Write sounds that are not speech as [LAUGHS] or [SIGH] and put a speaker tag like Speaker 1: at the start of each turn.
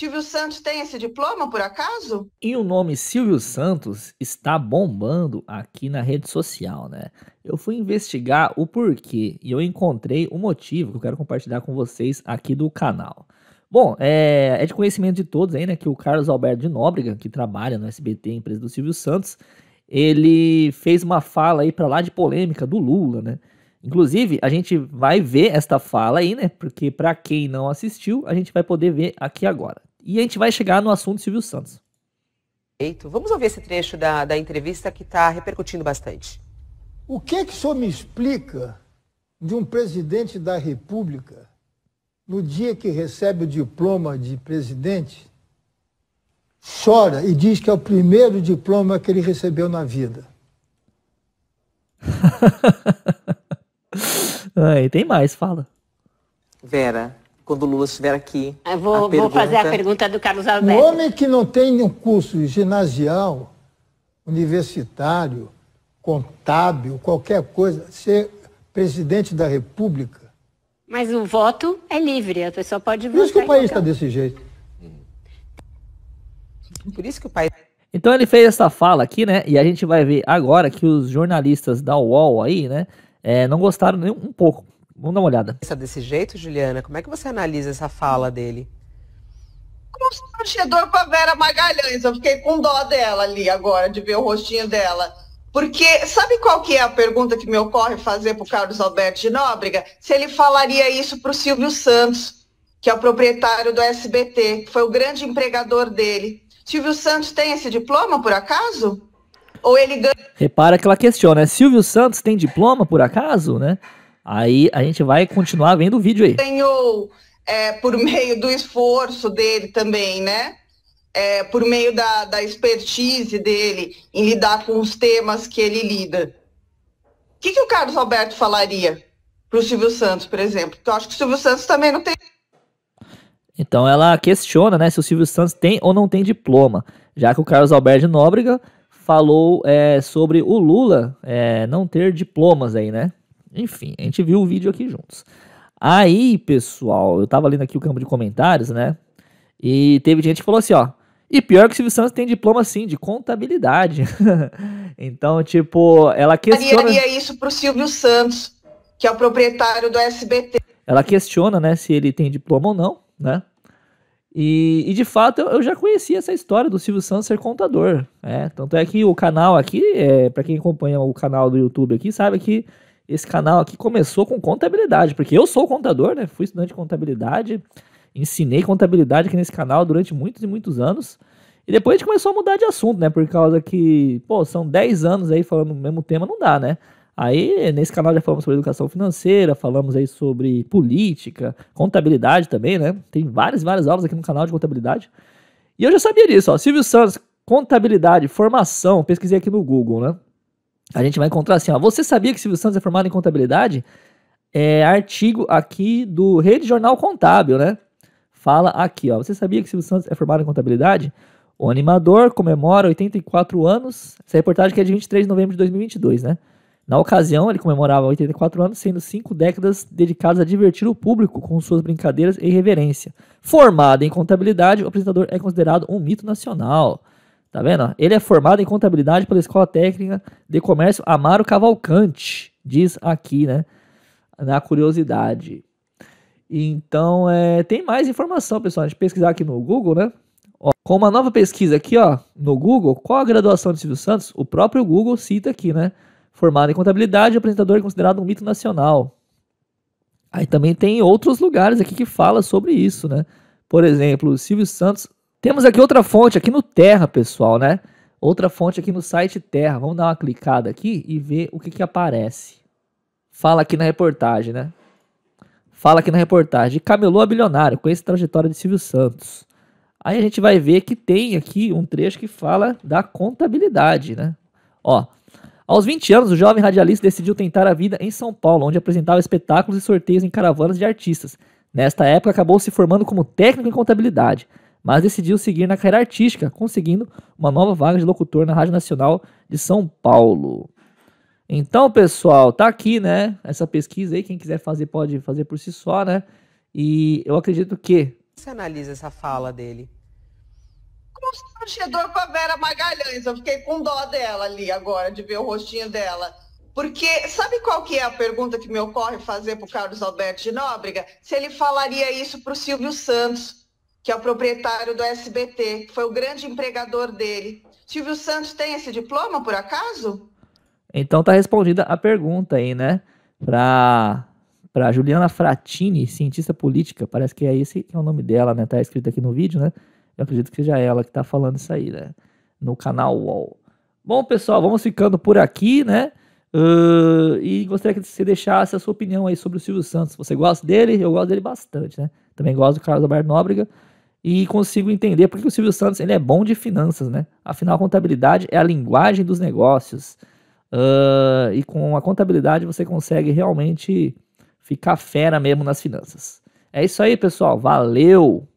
Speaker 1: Silvio Santos tem esse diploma, por acaso?
Speaker 2: E o nome Silvio Santos está bombando aqui na rede social, né? Eu fui investigar o porquê e eu encontrei o motivo que eu quero compartilhar com vocês aqui do canal. Bom, é, é de conhecimento de todos aí, né, que o Carlos Alberto de Nóbrega, que trabalha no SBT, empresa do Silvio Santos, ele fez uma fala aí para lá de polêmica do Lula, né? Inclusive, a gente vai ver esta fala aí, né? Porque para quem não assistiu, a gente vai poder ver aqui agora. E a gente vai chegar no assunto Silvio Santos.
Speaker 1: Vamos ouvir esse trecho da, da entrevista que está repercutindo bastante.
Speaker 2: O que, que o senhor me explica de um presidente da República, no dia que recebe o diploma de presidente, chora e diz que é o primeiro diploma que ele recebeu na vida? Aí [LAUGHS] tem mais, fala.
Speaker 1: Vera, quando o Lula estiver aqui. Vou, pergunta... vou, fazer a pergunta do Carlos Alberto. Um homem
Speaker 2: que não tem um curso ginasial, universitário, contábil, qualquer coisa, ser presidente da República. Mas o voto é livre, a pessoa pode votar. Por isso que o país está desse jeito. Por isso que o país. Então ele fez essa fala aqui, né? E a gente vai ver agora que os jornalistas da UOL aí, né? É, não gostaram nem um pouco Vamos dar uma olhada. Pensa desse jeito, Juliana? Como é que você analisa essa fala dele?
Speaker 1: Como se torcedor com a Vera Magalhães. Eu fiquei com dó dela ali agora, de ver o rostinho dela. Porque sabe qual que é a pergunta que me ocorre fazer para o Carlos Alberto de Nóbrega? Se ele falaria isso para o Silvio Santos, que é o proprietário do SBT, que foi o grande empregador dele. Silvio Santos tem esse diploma, por acaso? Ou ele ganha...
Speaker 2: Repara que ela questiona, né? Silvio Santos tem diploma, por acaso, né? Aí a gente vai continuar vendo o vídeo aí.
Speaker 1: Ganhou é, por meio do esforço dele também, né? É, por meio da, da expertise dele em lidar com os temas que ele lida. O que, que o Carlos Alberto falaria para o Silvio Santos, por exemplo? Porque eu acho que o Silvio Santos também não tem.
Speaker 2: Então ela questiona né, se o Silvio Santos tem ou não tem diploma, já que o Carlos Alberto de Nóbrega falou é, sobre o Lula é, não ter diplomas aí, né? Enfim, a gente viu o vídeo aqui juntos. Aí, pessoal, eu tava lendo aqui o campo de comentários, né? E teve gente que falou assim, ó. E pior que o Silvio Santos tem diploma, sim, de contabilidade. [LAUGHS] então, tipo, ela questiona... Daria
Speaker 1: isso pro Silvio Santos, que é o proprietário do SBT.
Speaker 2: Ela questiona, né, se ele tem diploma ou não, né? E, e, de fato eu, já conhecia essa história do Silvio Santos ser contador. Né? Tanto é que o canal aqui, é, para quem acompanha o canal do YouTube aqui, sabe que esse canal aqui começou com contabilidade, porque eu sou contador, né? Fui estudante de contabilidade, ensinei contabilidade aqui nesse canal durante muitos e muitos anos. E depois a gente começou a mudar de assunto, né? Por causa que, pô, são 10 anos aí falando o mesmo tema, não dá, né? Aí, nesse canal já falamos sobre educação financeira, falamos aí sobre política, contabilidade também, né? Tem várias, várias aulas aqui no canal de contabilidade. E eu já sabia disso, ó. Silvio Santos, contabilidade, formação, pesquisei aqui no Google, né? a gente vai encontrar assim, ó. Você sabia que Silvio Santos é formado em contabilidade? É artigo aqui do Rede Jornal Contábil, né? Fala aqui, ó. Você sabia que Silvio Santos é formado em contabilidade? O animador comemora 84 anos. Essa reportagem que é de 23 de novembro de 2022, né? Na ocasião, ele comemorava 84 anos, sendo cinco décadas dedicadas a divertir o público com suas brincadeiras e irreverência. Formado em contabilidade, o apresentador é considerado um mito nacional. Tá vendo? Ele é formado em contabilidade pela Escola Técnica de Comércio Amaro Cavalcante, diz aqui, né? Na curiosidade. Então, é, tem mais informação, pessoal. A gente pesquisar aqui no Google, né? Ó, com uma nova pesquisa aqui, ó, no Google, qual a graduação de Silvio Santos? O próprio Google cita aqui, né? Formado em contabilidade, apresentador é considerado um mito nacional. Aí também tem outros lugares aqui que fala sobre isso, né? Por exemplo, Silvio Santos temos aqui outra fonte aqui no Terra, pessoal, né? Outra fonte aqui no site Terra. Vamos dar uma clicada aqui e ver o que, que aparece. Fala aqui na reportagem, né? Fala aqui na reportagem. Camelô a bilionário, conhece a trajetória de Silvio Santos. Aí a gente vai ver que tem aqui um trecho que fala da contabilidade, né? Ó, aos 20 anos, o jovem radialista decidiu tentar a vida em São Paulo, onde apresentava espetáculos e sorteios em caravanas de artistas. Nesta época, acabou se formando como técnico em contabilidade mas decidiu seguir na carreira artística, conseguindo uma nova vaga de locutor na Rádio Nacional de São Paulo. Então, pessoal, tá aqui, né? Essa pesquisa aí, quem quiser fazer pode fazer por si só, né? E eu acredito que.
Speaker 1: Você analisa essa fala dele? Como torcedor com a Vera Magalhães, eu fiquei com dó dela ali agora, de ver o rostinho dela. Porque sabe qual que é a pergunta que me ocorre fazer para o Carlos Alberto de Nóbrega? Se ele falaria isso para o Silvio Santos que é o proprietário do SBT, que foi o grande empregador dele. Silvio Santos tem esse diploma, por acaso?
Speaker 2: Então tá respondida a pergunta aí, né? Para pra Juliana Fratini, cientista política, parece que é esse que é o nome dela, né? Tá escrito aqui no vídeo, né? Eu acredito que seja é ela que tá falando isso aí, né? No canal UOL. Bom, pessoal, vamos ficando por aqui, né? Uh, e gostaria que você deixasse a sua opinião aí sobre o Silvio Santos. Você gosta dele? Eu gosto dele bastante, né? Também gosto do Carlos Alberto Nóbrega e consigo entender porque o Silvio Santos ele é bom de finanças, né? Afinal, a contabilidade é a linguagem dos negócios. Uh, e com a contabilidade você consegue realmente ficar fera mesmo nas finanças. É isso aí, pessoal. Valeu!